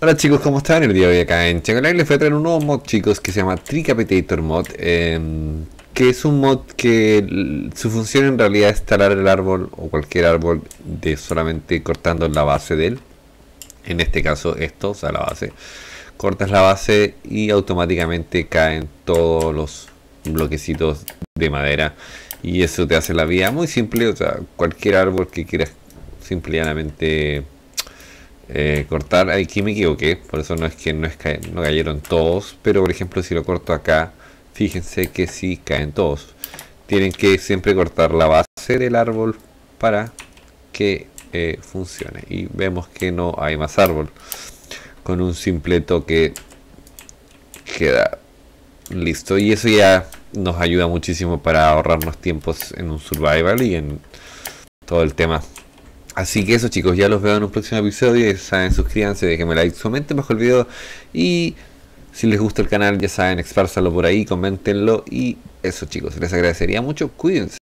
Hola chicos, ¿cómo están? El día de hoy acá en Chango les voy a traer un nuevo mod chicos que se llama Tricapitator Mod em, Que es un mod que su función en realidad es talar el árbol o cualquier árbol de solamente cortando la base de él En este caso esto, o sea la base Cortas la base y automáticamente caen todos los bloquecitos de madera Y eso te hace la vida muy simple, o sea cualquier árbol que quieras simplemente eh, cortar, aquí me equivoqué, por eso no es que no, es no cayeron todos, pero por ejemplo si lo corto acá, fíjense que si caen todos. Tienen que siempre cortar la base del árbol para que eh, funcione. Y vemos que no hay más árbol. Con un simple toque queda listo. Y eso ya nos ayuda muchísimo para ahorrarnos tiempos en un survival y en todo el tema Así que eso chicos, ya los veo en un próximo episodio. Ya saben, suscríbanse, déjenme like, comenten bajo el video. Y si les gusta el canal, ya saben, expársalo por ahí, coméntenlo. Y eso chicos, les agradecería mucho. Cuídense.